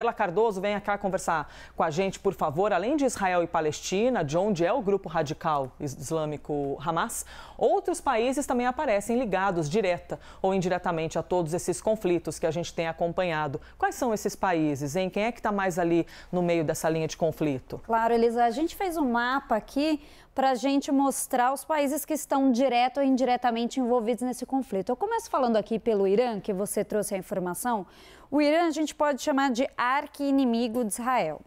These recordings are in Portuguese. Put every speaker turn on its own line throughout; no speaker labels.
Carla Cardoso, venha cá conversar com a gente, por favor. Além de Israel e Palestina, de onde é o grupo radical islâmico Hamas, outros países também aparecem ligados direta ou indiretamente a todos esses conflitos que a gente tem acompanhado. Quais são esses países, hein? Quem é que está mais ali no meio dessa linha de conflito?
Claro, Elisa, a gente fez um mapa aqui para a gente mostrar os países que estão direto ou indiretamente envolvidos nesse conflito. Eu começo falando aqui pelo Irã, que você trouxe a informação. O Irã a gente pode chamar de arqui-inimigo de Israel.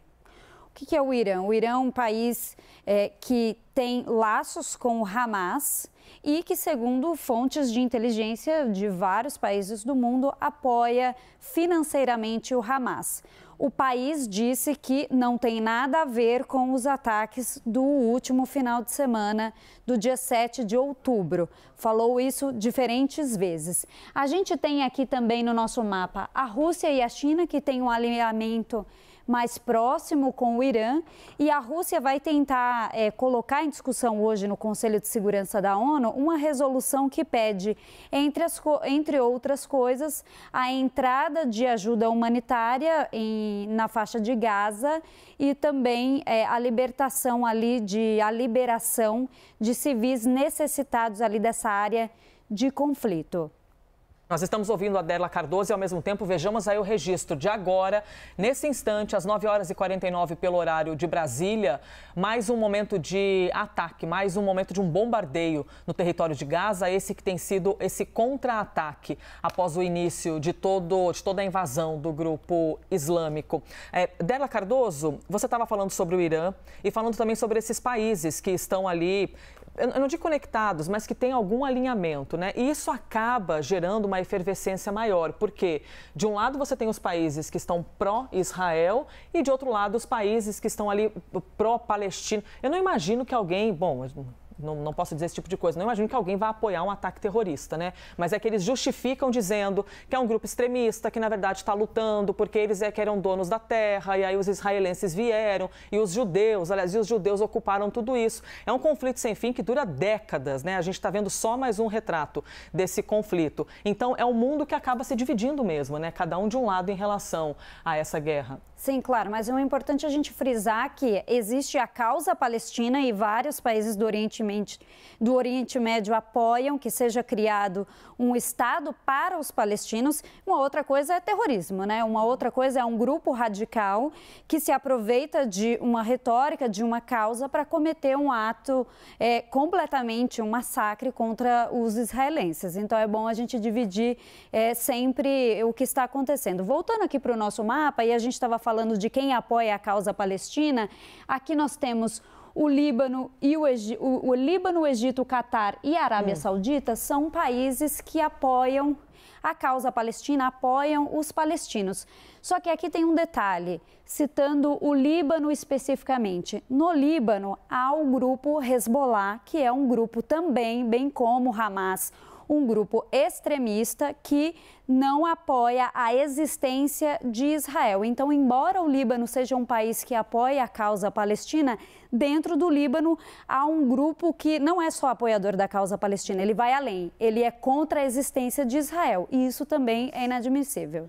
O que é o Irã? O Irã é um país é, que tem laços com o Hamas e que, segundo fontes de inteligência de vários países do mundo, apoia financeiramente o Hamas. O país disse que não tem nada a ver com os ataques do último final de semana, do dia 7 de outubro. Falou isso diferentes vezes. A gente tem aqui também no nosso mapa a Rússia e a China, que têm um alinhamento mais próximo com o Irã. E a Rússia vai tentar é, colocar em discussão hoje no Conselho de Segurança da ONU uma resolução que pede, entre, as, entre outras coisas, a entrada de ajuda humanitária em, na faixa de Gaza e também é, a libertação ali de a liberação de civis necessitados ali dessa área de conflito.
Nós estamos ouvindo a Adela Cardoso e, ao mesmo tempo, vejamos aí o registro de agora, nesse instante, às 9 horas e 49 pelo horário de Brasília, mais um momento de ataque, mais um momento de um bombardeio no território de Gaza, esse que tem sido esse contra-ataque após o início de, todo, de toda a invasão do grupo islâmico. É, Adela Cardoso, você estava falando sobre o Irã e falando também sobre esses países que estão ali eu não digo conectados, mas que tem algum alinhamento, né? E isso acaba gerando uma efervescência maior, porque de um lado você tem os países que estão pró-Israel e de outro lado os países que estão ali pró-Palestina. Eu não imagino que alguém, bom, não, não posso dizer esse tipo de coisa. Não imagino que alguém vá apoiar um ataque terrorista, né? Mas é que eles justificam dizendo que é um grupo extremista, que na verdade está lutando porque eles é que eram donos da terra, e aí os israelenses vieram, e os judeus, aliás, e os judeus ocuparam tudo isso. É um conflito sem fim que dura décadas, né? A gente está vendo só mais um retrato desse conflito. Então é um mundo que acaba se dividindo mesmo, né? Cada um de um lado em relação a essa guerra.
Sim, claro, mas é importante a gente frisar que existe a causa palestina e vários países do Oriente principalmente do Oriente Médio, apoiam que seja criado um Estado para os palestinos. Uma outra coisa é terrorismo, né? Uma outra coisa é um grupo radical que se aproveita de uma retórica, de uma causa, para cometer um ato é, completamente, um massacre contra os israelenses. Então é bom a gente dividir é, sempre o que está acontecendo. Voltando aqui para o nosso mapa, e a gente estava falando de quem apoia a causa palestina, aqui nós temos o Líbano, e o, Egi... o, Líbano, o Egito, o Catar e a Arábia hum. Saudita são países que apoiam a causa palestina, apoiam os palestinos. Só que aqui tem um detalhe, citando o Líbano especificamente. No Líbano há o grupo Hezbollah, que é um grupo também, bem como Hamas, um grupo extremista que não apoia a existência de Israel. Então, embora o Líbano seja um país que apoia a causa palestina, dentro do Líbano há um grupo que não é só apoiador da causa palestina, ele vai além, ele é contra a existência de Israel. E isso também é inadmissível.